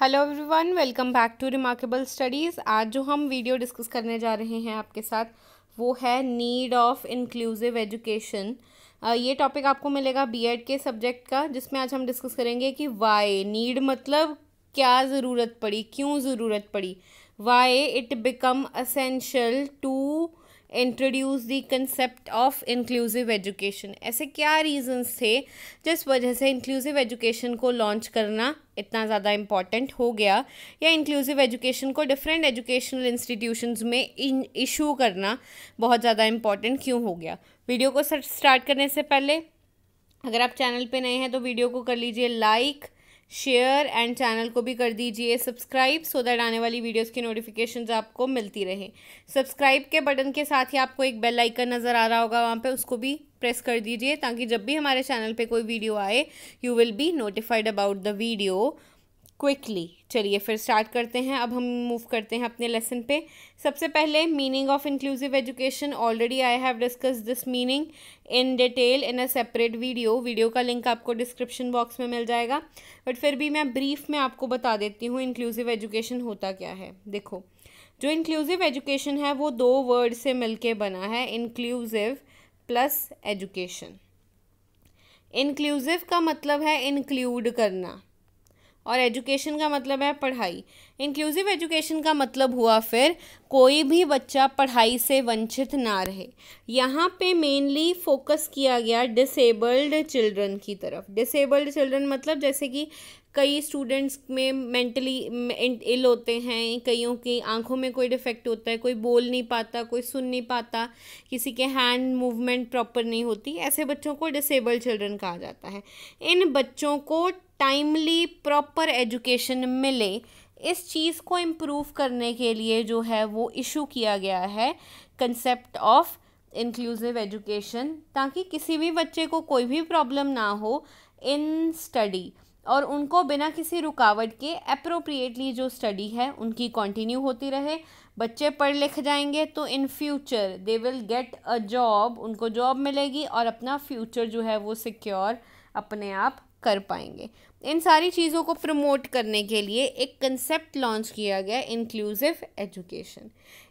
hello everyone welcome back to remarkable studies आज जो हम वीडियो डिस्कस करने जा रहे हैं आपके साथ वो है नीड ऑफ़ इंक्लूसिव एजुकेशन ये टॉपिक आपको मिलेगा बीएड के सब्जेक्ट का जिसमें आज हम डिस्कस करेंगे कि वाई नीड मतलब क्या ज़रूरत पड़ी क्यों ज़रूरत पड़ी why it become essential to introduce the concept of inclusive education ऐसे क्या रीजंस थे जिस वजह से इंक्लूसिव एजुकेशन को लॉन्च करना इतना ज़्यादा इम्पॉर्टेंट हो गया या इंक्लूसिव एजुकेशन को डिफरेंट एजुकेशनल इंस्टीट्यूशंस में इन इशू करना बहुत ज़्यादा इम्पॉर्टेंट क्यों हो गया वीडियो को स्टार्ट करने से पहले अगर आप चैनल पे नए हैं तो वीडियो को कर लीजिए like like, share and channel को भी कर दीजिए सब्सक्राइब सो दैट आने वाली वीडियोस की नोटिफिकेशन आपको मिलती रहे सब्सक्राइब के बटन के साथ ही आपको एक बेल आइकन नज़र आ रहा होगा वहाँ पे उसको भी प्रेस कर दीजिए ताकि जब भी हमारे चैनल पे कोई वीडियो आए you will be notified about the video quickly चलिए फिर स्टार्ट करते हैं अब हम मूव करते हैं अपने लेसन पे सबसे पहले meaning of inclusive education already I have discuss this meaning in detail in a separate video video का लिंक आपको डिस्क्रिप्शन बॉक्स में मिल जाएगा बट फिर भी मैं ब्रीफ में आपको बता देती हूँ इंक्लूसिव एजुकेशन होता क्या है देखो जो इंक्लूसिव एजुकेशन है वो दो वर्ड से मिल बना है इंक्लूसिव प्लस एजुकेशन इंक्लूसिव का मतलब है इंक्लूड करना और एजुकेशन का मतलब है पढ़ाई इंक्लूसिव एजुकेशन का मतलब हुआ फिर कोई भी बच्चा पढ़ाई से वंचित ना रहे यहाँ पे मेनली फोकस किया गया डिसेबल्ड चिल्ड्रन की तरफ डिसेबल्ड चिल्ड्रन मतलब जैसे कि कई स्टूडेंट्स में मेंटली इल होते हैं कईयों की आंखों में कोई डिफेक्ट होता है कोई बोल नहीं पाता कोई सुन नहीं पाता किसी के हैंड मूवमेंट प्रॉपर नहीं होती ऐसे बच्चों को डिसेबल चिल्ड्रन कहा जाता है इन बच्चों को टाइमली प्रॉपर एजुकेशन मिले इस चीज़ को इम्प्रूव करने के लिए जो है वो इशू किया गया है कंसेप्ट ऑफ इंक्लूसिव एजुकेशन ताकि किसी भी बच्चे को कोई भी प्रॉब्लम ना हो इन स्टडी और उनको बिना किसी रुकावट के अप्रोप्रिएटली जो स्टडी है उनकी कंटिन्यू होती रहे बच्चे पढ़ लिख जाएंगे तो in future they will get a job उनको जॉब मिलेगी और अपना फ्यूचर जो है वो सिक्योर अपने आप कर पाएंगे इन सारी चीज़ों को प्रमोट करने के लिए एक कंसेप्ट लॉन्च किया गया इंक्लूसिव एजुकेशन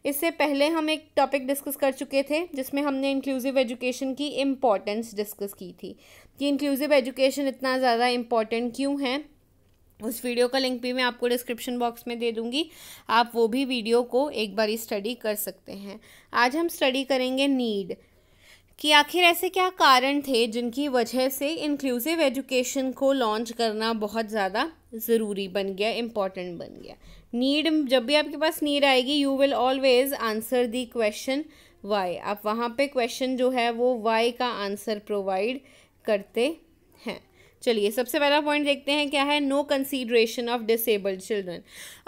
इससे पहले हम एक टॉपिक डिस्कस कर चुके थे जिसमें हमने इंक्लूसिव एजुकेशन की इम्पॉर्टेंस डिस्कस की थी कि इंक्लूसिव एजुकेशन इतना ज़्यादा इम्पॉर्टेंट क्यों है उस वीडियो का लिंक भी मैं आपको डिस्क्रिप्शन बॉक्स में दे दूंगी आप वो भी वीडियो को एक बार स्टडी कर सकते हैं आज हम स्टडी करेंगे नीड कि आखिर ऐसे क्या कारण थे जिनकी वजह से इंक्लूसिव एजुकेशन को लॉन्च करना बहुत ज़्यादा ज़रूरी बन गया इम्पॉर्टेंट बन गया नीड जब भी आपके पास नीड आएगी you will always answer the question why आप वहाँ पे क्वेश्चन जो है वो वाई का आंसर प्रोवाइड करते हैं चलिए सबसे पहला पॉइंट देखते हैं क्या है no consideration of disabled children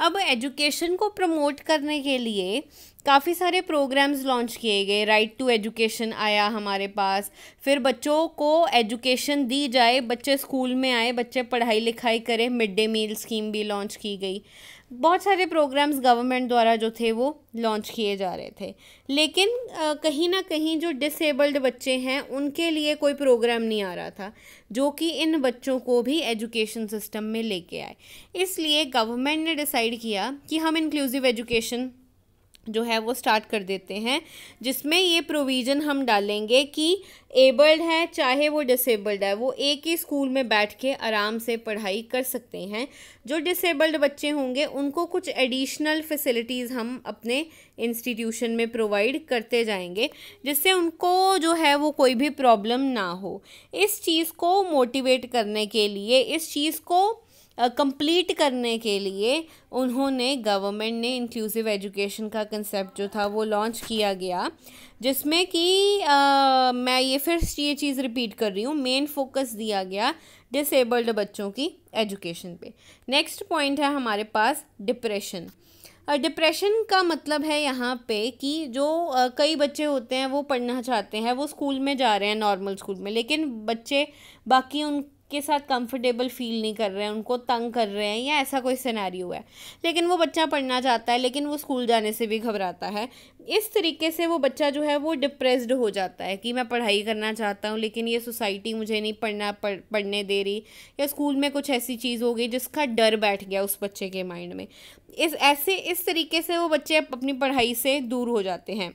अब एजुकेशन को प्रमोट करने के लिए काफ़ी सारे प्रोग्राम्स लॉन्च किए गए राइट टू एजुकेशन आया हमारे पास फिर बच्चों को एजुकेशन दी जाए बच्चे स्कूल में आए बच्चे पढ़ाई लिखाई करें मिड डे मील स्कीम भी लॉन्च की गई बहुत सारे प्रोग्राम्स गवर्नमेंट द्वारा जो थे वो लॉन्च किए जा रहे थे लेकिन कहीं ना कहीं जो डिसेबल्ड बच्चे हैं उनके लिए कोई प्रोग्राम नहीं आ रहा था जो कि इन बच्चों को भी एजुकेशन सिस्टम में लेके आए इसलिए गवर्नमेंट ने डिसाइड किया कि हम इंक्लूसिव एजुकेशन जो है वो स्टार्ट कर देते हैं जिसमें ये प्रोविज़न हम डालेंगे कि एबल्ड है चाहे वो डिसेबल्ड है वो एक ही स्कूल में बैठ के आराम से पढ़ाई कर सकते हैं जो डिसेबल्ड बच्चे होंगे उनको कुछ एडिशनल फैसिलिटीज़ हम अपने इंस्टीट्यूशन में प्रोवाइड करते जाएंगे जिससे उनको जो है वो कोई भी प्रॉब्लम ना हो इस चीज़ को मोटिवेट करने के लिए इस चीज़ को कंप्लीट करने के लिए उन्होंने गवर्नमेंट ने इंक्लूसिव एजुकेशन का कंसेप्ट जो था वो लॉन्च किया गया जिसमें कि मैं ये फिर ये चीज़ रिपीट कर रही हूँ मेन फोकस दिया गया डिसेबल्ड बच्चों की एजुकेशन पे नेक्स्ट पॉइंट है हमारे पास डिप्रेशन डिप्रेशन का मतलब है यहाँ पे कि जो कई बच्चे होते हैं वो पढ़ना चाहते हैं वो स्कूल में जा रहे हैं नॉर्मल स्कूल में लेकिन बच्चे बाकी उन के साथ कंफर्टेबल फील नहीं कर रहे हैं उनको तंग कर रहे हैं या ऐसा कोई सिनेरियो है लेकिन वो बच्चा पढ़ना चाहता है लेकिन वो स्कूल जाने से भी घबराता है इस तरीके से वो बच्चा जो है वो डिप्रेस्ड हो जाता है कि मैं पढ़ाई करना चाहता हूँ लेकिन ये सोसाइटी मुझे नहीं पढ़ना पढ़, पढ़ने दे रही या स्कूल में कुछ ऐसी चीज़ हो गई जिसका डर बैठ गया उस बच्चे के माइंड में इस ऐसे इस तरीके से वो बच्चे अपनी पढ़ाई से दूर हो जाते हैं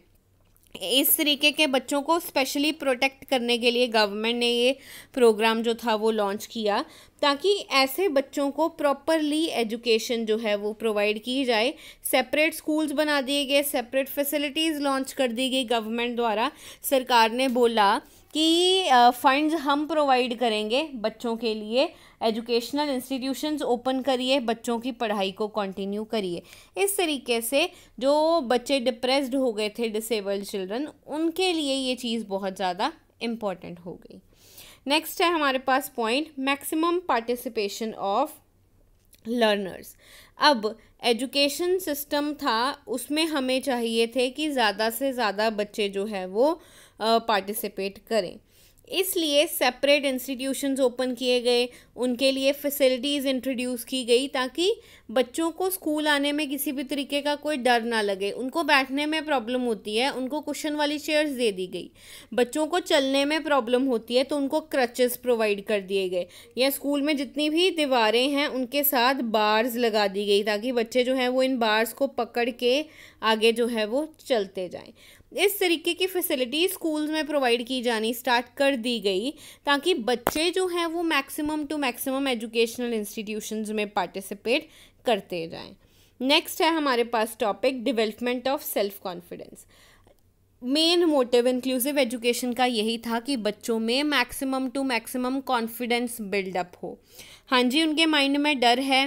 इस तरीके के बच्चों को स्पेशली प्रोटेक्ट करने के लिए गवर्नमेंट ने ये प्रोग्राम जो था वो लॉन्च किया ताकि ऐसे बच्चों को प्रॉपरली एजुकेशन जो है वो प्रोवाइड की जाए सेपरेट स्कूल्स बना दिए गए सेपरेट फैसिलिटीज़ लॉन्च कर दी गई गवर्नमेंट द्वारा सरकार ने बोला कि फ़ंड्स हम प्रोवाइड करेंगे बच्चों के लिए एजुकेशनल इंस्टीट्यूशंस ओपन करिए बच्चों की पढ़ाई को कंटिन्यू करिए इस तरीके से जो बच्चे डिप्रेस्ड हो गए थे डिसेबल्ड चिल्ड्रन उनके लिए ये चीज़ बहुत ज़्यादा इम्पॉर्टेंट हो गई नेक्स्ट है हमारे पास point maximum participation of learners अब एजुकेशन सिस्टम था उसमें हमें चाहिए थे कि ज़्यादा से ज़्यादा बच्चे जो है वो पार्टिसिपेट करें इसलिए सेपरेट इंस्टीट्यूशंस ओपन किए गए उनके लिए फैसिलिटीज़ इंट्रोड्यूस की गई ताकि बच्चों को स्कूल आने में किसी भी तरीके का कोई डर ना लगे उनको बैठने में प्रॉब्लम होती है उनको कुशन वाली चेयर्स दे दी गई बच्चों को चलने में प्रॉब्लम होती है तो उनको क्रचेस प्रोवाइड कर दिए गए या स्कूल में जितनी भी दीवारें हैं उनके साथ बार्स लगा दी गई ताकि बच्चे जो हैं वो इन बार्स को पकड़ के आगे जो है वो चलते जाएँ इस तरीके की फैसिलिटी स्कूल्स में प्रोवाइड की जानी स्टार्ट कर दी गई ताकि बच्चे जो हैं वो maximum to maximum educational institutions में पार्टिसिपेट करते जाएं नेक्स्ट है हमारे पास topic development of self confidence main motive inclusive education का यही था कि बच्चों में maximum to maximum confidence build up हो हाँ जी उनके माइंड में डर है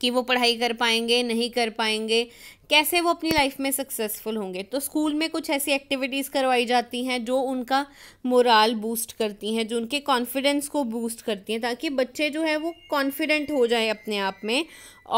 कि वो पढ़ाई कर पाएंगे नहीं कर पाएंगे कैसे वो अपनी लाइफ में सक्सेसफुल होंगे तो स्कूल में कुछ ऐसी एक्टिविटीज़ करवाई जाती हैं जो उनका मोराल बूस्ट करती हैं जो उनके कॉन्फिडेंस को बूस्ट करती हैं ताकि बच्चे जो है वो कॉन्फिडेंट हो जाए अपने आप में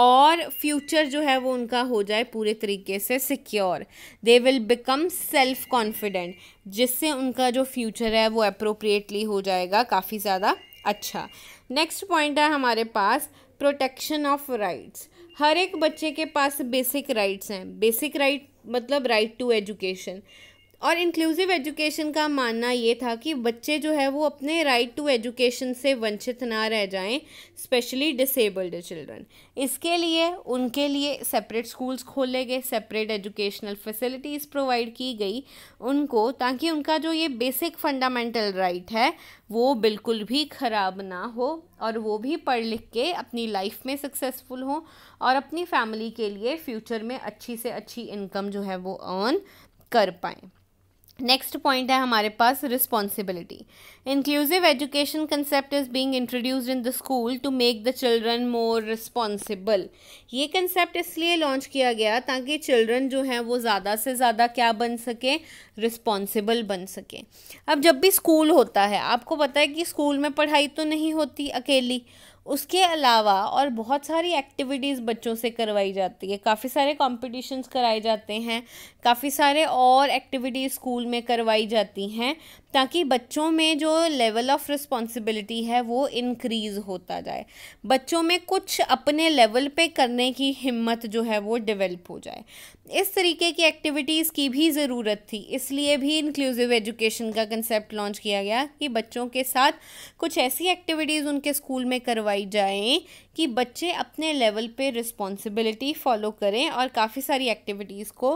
और फ्यूचर जो है वो उनका हो जाए पूरे तरीके से secure they will become self confident जिससे उनका जो फ्यूचर है वो अप्रोप्रिएटली हो जाएगा काफ़ी ज़्यादा अच्छा नेक्स्ट पॉइंट है हमारे पास प्रोटेक्शन ऑफ राइट्स हर एक बच्चे के पास बेसिक राइट्स हैं बेसिक राइट मतलब राइट टू एजुकेशन और इंक्लूसिव एजुकेशन का मानना ये था कि बच्चे जो है वो अपने राइट टू एजुकेशन से वंचित ना रह जाएं स्पेशली डिसेबल्ड चिल्ड्रन इसके लिए उनके लिए सेपरेट स्कूल्स खोले गए सेपरेट एजुकेशनल फैसिलिटीज़ प्रोवाइड की गई उनको ताकि उनका जो ये बेसिक फंडामेंटल राइट है वो बिल्कुल भी ख़राब ना हो और वो भी पढ़ लिख के अपनी लाइफ में सक्सेसफुल हों और अपनी फैमिली के लिए फ्यूचर में अच्छी से अच्छी इनकम जो है वो अर्न कर पाएँ नेक्स्ट पॉइंट है हमारे पास responsibility inclusive education concept is being introduced in the school to make the children more responsible ये कंसेप्ट इसलिए लॉन्च किया गया ताकि चिल्ड्रन जो हैं वो ज़्यादा से ज़्यादा क्या बन सके रिस्पॉन्सिबल बन सके अब जब भी स्कूल होता है आपको पता है कि स्कूल में पढ़ाई तो नहीं होती अकेली उसके अलावा और बहुत सारी एक्टिविटीज़ बच्चों से करवाई जाती है काफ़ी सारे कॉम्पिटिशन्स कराए जाते हैं काफ़ी सारे और एक्टिविटीज़ स्कूल में करवाई जाती हैं ताकि बच्चों में जो लेवल ऑफ़ रिस्पॉन्सिबिलिटी है वो इनक्रीज़ होता जाए बच्चों में कुछ अपने लेवल पे करने की हिम्मत जो है वो डेवलप हो जाए इस तरीके की एक्टिविटीज़ की भी ज़रूरत थी इसलिए भी इंक्लूसिव एजुकेशन का कंसेप्ट लॉन्च किया गया कि बच्चों के साथ कुछ ऐसी एक्टिविटीज़ उनके स्कूल में करवाई जाएँ कि बच्चे अपने लेवल पे रिस्पॉन्सिबिलिटी फॉलो करें और काफ़ी सारी एक्टिविटीज़ को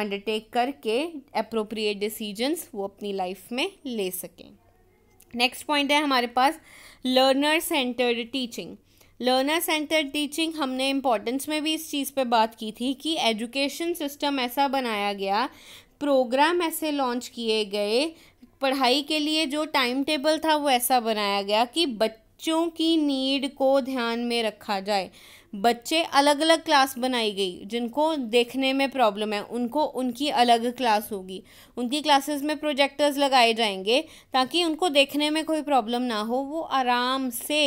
अंडरटेक करके अप्रोप्रिएट डिसीजंस वो अपनी लाइफ में ले सकें नेक्स्ट पॉइंट है हमारे पास learner centred teaching learner centred teaching हमने इम्पोर्टेंस में भी इस चीज़ पे बात की थी कि एजुकेशन सिस्टम ऐसा बनाया गया प्रोग्राम ऐसे लॉन्च किए गए पढ़ाई के लिए जो टाइम टेबल था वो ऐसा बनाया गया कि बच्चों की नीड को ध्यान में रखा जाए बच्चे अलग अलग क्लास बनाई गई जिनको देखने में प्रॉब्लम है उनको उनकी अलग क्लास होगी उनकी क्लासेस में प्रोजेक्टर्स लगाए जाएंगे ताकि उनको देखने में कोई प्रॉब्लम ना हो वो आराम से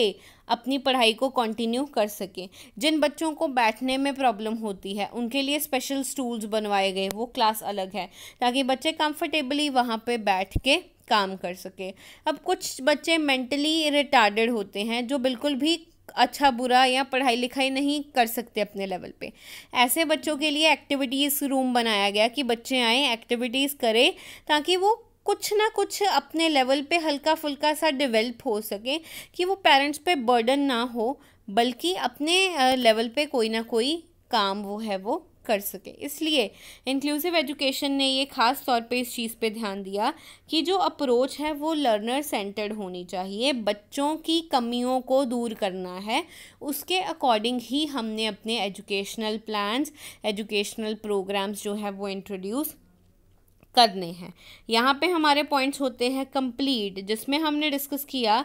अपनी पढ़ाई को कंटिन्यू कर सकें जिन बच्चों को बैठने में प्रॉब्लम होती है उनके लिए स्पेशल स्टूल्स बनवाए गए वो क्लास अलग है ताकि बच्चे कंफर्टेबली वहाँ पे बैठ के काम कर सके अब कुछ बच्चे मेंटली रिटार्डेड होते हैं जो बिल्कुल भी अच्छा बुरा या पढ़ाई लिखाई नहीं कर सकते अपने लेवल पे ऐसे बच्चों के लिए एक्टिविटीज़ रूम बनाया गया कि बच्चे आए एक्टिविटीज़ करें ताकि वो कुछ ना कुछ अपने लेवल पे हल्का फुल्का सा डेवलप हो सके कि वो पेरेंट्स पे बर्डन ना हो बल्कि अपने लेवल पे कोई ना कोई काम वो है वो कर सके इसलिए इंक्लूसिव एजुकेशन ने ये ख़ास तौर पे इस चीज़ पे ध्यान दिया कि जो अप्रोच है वो लर्नर सेंटर्ड होनी चाहिए बच्चों की कमियों को दूर करना है उसके अकॉर्डिंग ही हमने अपने एजुकेशनल प्लान्स एजुकेशनल प्रोग्राम्स जो है वो इंट्रोड्यूस करने हैं यहाँ पे हमारे पॉइंट्स होते हैं कंप्लीट जिसमें हमने डिस्कस किया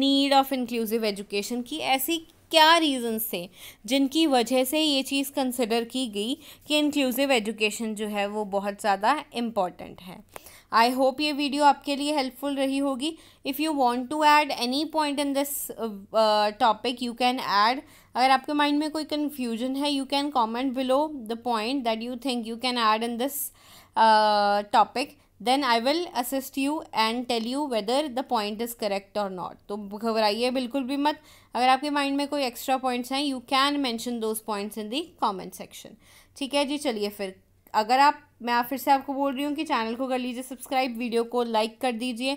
नीड ऑफ इंक्लूसिव एजुकेशन की ऐसी क्या रीज़न्स थे जिनकी वजह से ये चीज़ कंसिडर की गई कि इंक्लूसिव एजुकेशन जो है वो बहुत ज़्यादा इम्पॉर्टेंट है आई होप ये वीडियो आपके लिए हेल्पफुल रही होगी if you want to add any point in this topic you can add अगर आपके माइंड में कोई कन्फ्यूजन है you can comment below the point that you think you can add in this topic then I will assist you and tell you whether the point is correct और not तो घबराइए बिल्कुल भी मत अगर आपके माइंड में कोई एक्स्ट्रा पॉइंट्स हैं you can mention those points in the comment section ठीक है जी चलिए फिर अगर आप मैं फिर से आपको बोल रही हूँ कि चैनल को कर लीजिए सब्सक्राइब वीडियो को लाइक कर दीजिए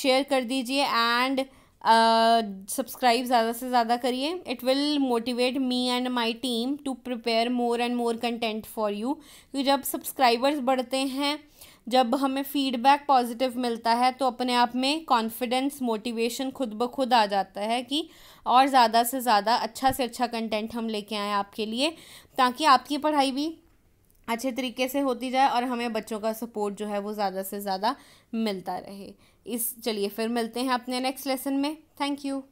शेयर कर दीजिए एंड सब्सक्राइब ज़्यादा से ज़्यादा करिए it will motivate me and my team to prepare more and more content for you क्योंकि जब सब्सक्राइबर्स बढ़ते हैं जब हमें फीडबैक पॉजिटिव मिलता है तो अपने आप में कॉन्फिडेंस मोटिवेशन खुद ब खुद आ जाता है कि और ज़्यादा से ज़्यादा अच्छा से अच्छा कंटेंट हम लेके आएँ आपके लिए ताकि आपकी पढ़ाई भी अच्छे तरीके से होती जाए और हमें बच्चों का सपोर्ट जो है वो ज़्यादा से ज़्यादा मिलता रहे इस चलिए फिर मिलते हैं अपने नेक्स्ट लेसन में थैंक यू